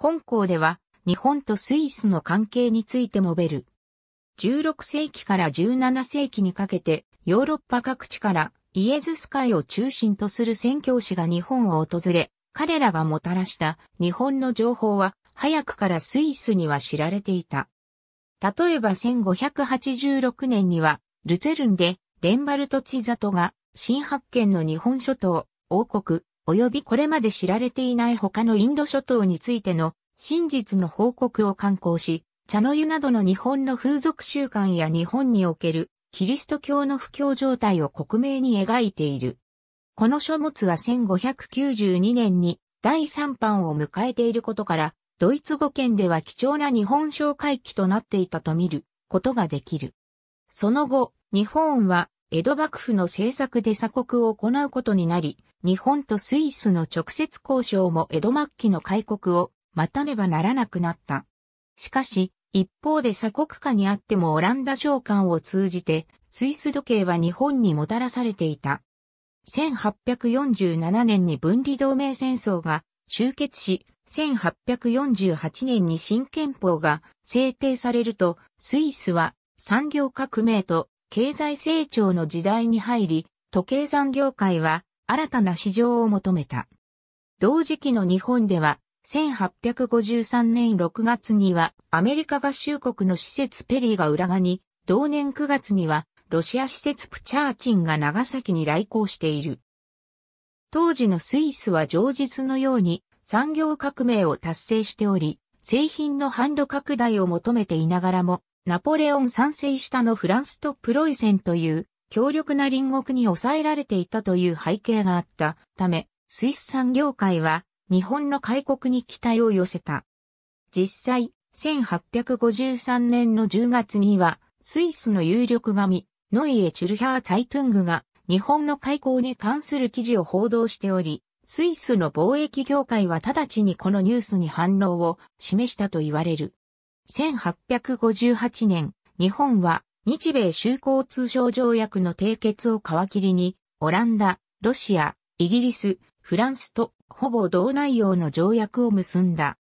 本校では日本とスイスの関係について述べる。16世紀から17世紀にかけてヨーロッパ各地からイエズス会を中心とする宣教師が日本を訪れ、彼らがもたらした日本の情報は早くからスイスには知られていた。例えば1586年にはルツェルンでレンバルト・チザトが新発見の日本諸島、王国、及びこれまで知られていない他のインド諸島についての真実の報告を刊行し、茶の湯などの日本の風俗習慣や日本におけるキリスト教の不況状態を克明に描いている。この書物は1592年に第3版を迎えていることから、ドイツ語圏では貴重な日本紹介機となっていたと見ることができる。その後、日本は江戸幕府の政策で鎖国を行うことになり、日本とスイスの直接交渉も江戸末期の開国を待たねばならなくなった。しかし、一方で鎖国下にあってもオランダ召喚を通じて、スイス時計は日本にもたらされていた。1847年に分離同盟戦争が終結し、1848年に新憲法が制定されると、スイスは産業革命と経済成長の時代に入り、時計産業界は新たな市場を求めた。同時期の日本では、1853年6月にはアメリカ合衆国の施設ペリーが裏側に、同年9月にはロシア施設プチャーチンが長崎に来航している。当時のスイスは常日のように産業革命を達成しており、製品の販路拡大を求めていながらも、ナポレオン賛成したのフランスとプロイセンという強力な隣国に抑えられていたという背景があったため、スイス産業界は日本の開国に期待を寄せた。実際、1853年の10月には、スイスの有力紙、ノイエ・チュルヒャー・ツァイトゥングが日本の開港に関する記事を報道しており、スイスの貿易業界は直ちにこのニュースに反応を示したと言われる。1858年、日本は日米修好通商条約の締結を皮切りに、オランダ、ロシア、イギリス、フランスとほぼ同内容の条約を結んだ。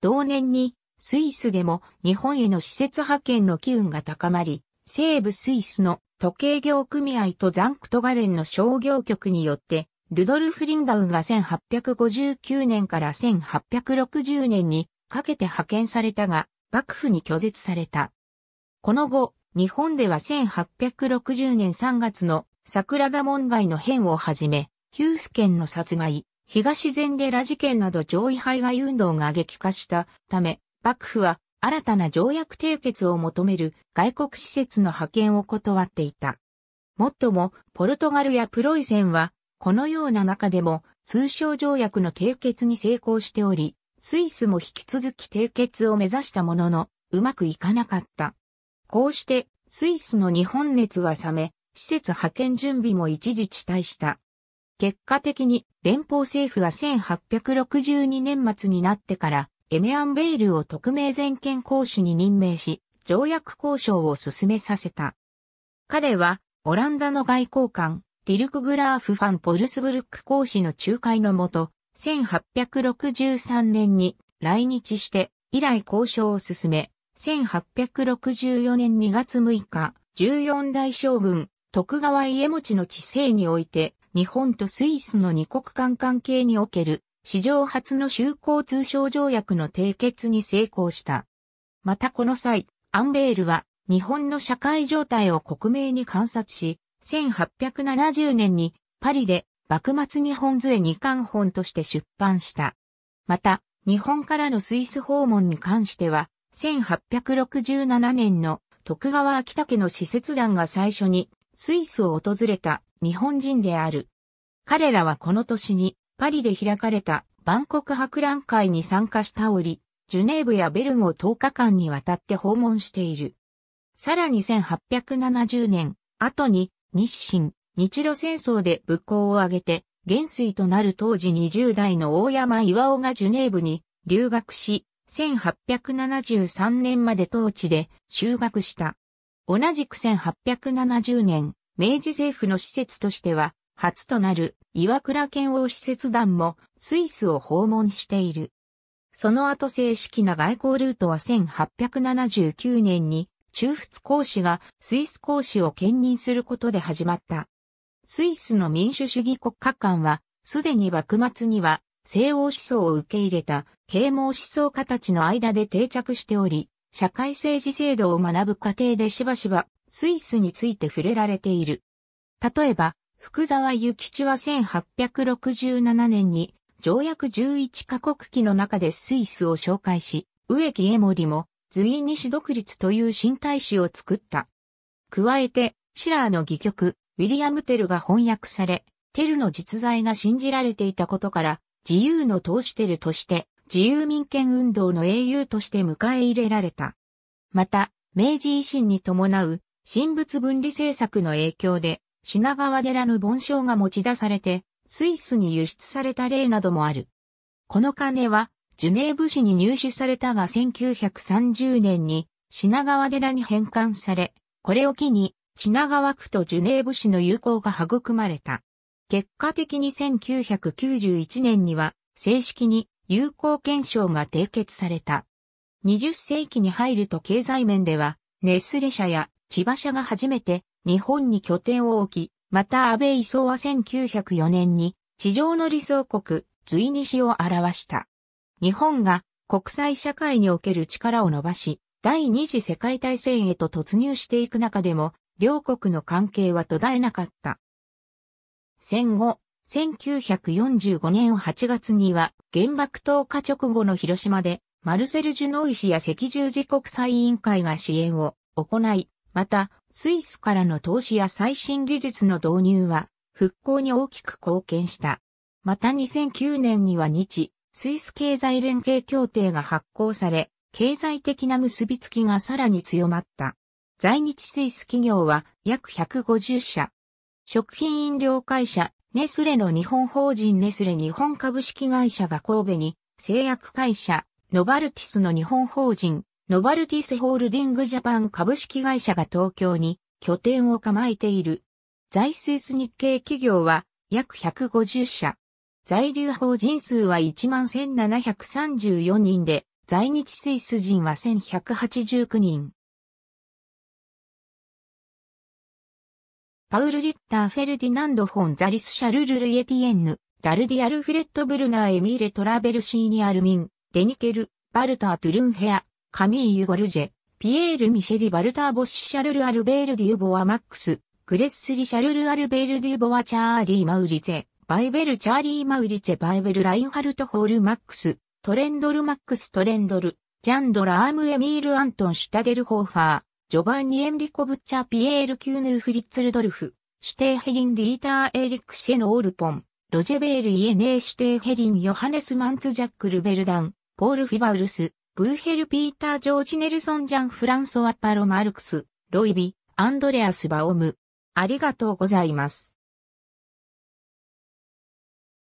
同年に、スイスでも日本への施設派遣の機運が高まり、西部スイスの時計業組合とザンクトガレンの商業局によって、ルドルフ・リンダウが1859年から1860年にかけて派遣されたが、幕府に拒絶された。この後、日本では1860年3月の桜田門外の変をはじめ、ヒュース県の殺害、東禅寺事件など上位排外運動が激化したため、幕府は新たな条約締結を求める外国施設の派遣を断っていた。もっとも、ポルトガルやプロイセンは、このような中でも通商条約の締結に成功しており、スイスも引き続き締結を目指したものの、うまくいかなかった。こうして、スイスの日本熱は冷め、施設派遣準備も一時遅滞した。結果的に連邦政府は1862年末になってからエメアンベールを特命全権公使に任命し、条約交渉を進めさせた。彼はオランダの外交官、ティルク・グラーフ・ファン・ポルスブルック公使の仲介のもと、1863年に来日して以来交渉を進め、1864年2月6日、14代将軍、徳川家持の治世において、日本とスイスの二国間関係における、史上初の修好通商条約の締結に成功した。またこの際、アンベールは、日本の社会状態を克明に観察し、1870年にパリで幕末日本図へ二巻本として出版した。また、日本からのスイス訪問に関しては、1867年の徳川秋田家の使節団が最初にスイスを訪れた日本人である。彼らはこの年にパリで開かれた万国博覧会に参加した折、ジュネーブやベルンを10日間にわたって訪問している。さらに1870年、後に日清、日露戦争で武功を挙げて、元帥となる当時20代の大山岩尾がジュネーブに留学し、1873年まで当地で修学した。同じく1870年、明治政府の施設としては、初となる岩倉県王施設団もスイスを訪問している。その後正式な外交ルートは1879年に中仏公使がスイス公使を兼任することで始まった。スイスの民主主義国家間はすでに幕末には西欧思想を受け入れた啓蒙思想家たちの間で定着しており、社会政治制度を学ぶ過程でしばしばスイスについて触れられている。例えば、福沢諭吉は1867年に条約11カ国記の中でスイスを紹介し、植木江森も随西独立という新大使を作った。加えて、シラーの戯曲、ウィリアム・テルが翻訳され、テルの実在が信じられていたことから、自由の投資テルとして自由民権運動の英雄として迎え入れられた。また、明治維新に伴う神仏分離政策の影響で品川寺の盆章が持ち出されてスイスに輸出された例などもある。この金はジュネーブ市に入手されたが1930年に品川寺に返還され、これを機に品川区とジュネーブ市の友好が育まれた。結果的に1991年には正式に友好憲章が締結された。20世紀に入ると経済面では、ネスレ社や千葉社が初めて日本に拠点を置き、また安倍伊磯は1904年に地上の理想国、随西を表した。日本が国際社会における力を伸ばし、第二次世界大戦へと突入していく中でも、両国の関係は途絶えなかった。戦後、1945年8月には原爆投下直後の広島でマルセル・ジュノイ氏や赤十字国際委員会が支援を行い、またスイスからの投資や最新技術の導入は復興に大きく貢献した。また2009年には日、スイス経済連携協定が発行され、経済的な結びつきがさらに強まった。在日スイス企業は約150社、食品飲料会社、ネスレの日本法人ネスレ日本株式会社が神戸に、製薬会社、ノバルティスの日本法人、ノバルティスホールディングジャパン株式会社が東京に拠点を構えている。在スイス日系企業は約150社。在留法人数は11,734人で、在日スイス人は1189人。パウル・リッター・フェルディナンド・フォン・ザリス・シャルル・ルイエティエンヌ、ラルディ・アルフレッド・ブルナー・エミーレ・トラベル・シーニ・アルミン、デニケル、バルター・トゥルンヘア、カミーユ・ゴルジェ、ピエール・ミシェリ・バルター・ボッシ・シャルル・アルベール・デュュボア・マックス、グレッスリ・シャルル・アルベール・デュボア・チャーリー・マウリゼ、バイベル・チャーリー・マウリゼ・バイベル・ラインハルト・ホール・マックス、トレンドル・マックス・トレンドル、ジャンドラ・アーム・エミール・アントン・シュタデル・ホーファー、ジョバンニ・エンリコ・ブッチャ・ピエール・キューヌー・フリッツ・ルドルフ、シュテーヘリン・ディーター・エリックシェノ・オールポン、ロジェベール・イエネー・シュテーヘリン・ヨハネス・マンツ・ジャック・ルベルダン、ポール・フィバウルス、ブーヘル・ピーター・ジョージ・ネルソン・ジャン・フランソワ・パロ・マルクス、ロイビ、アンドレアス・バオム。ありがとうございます。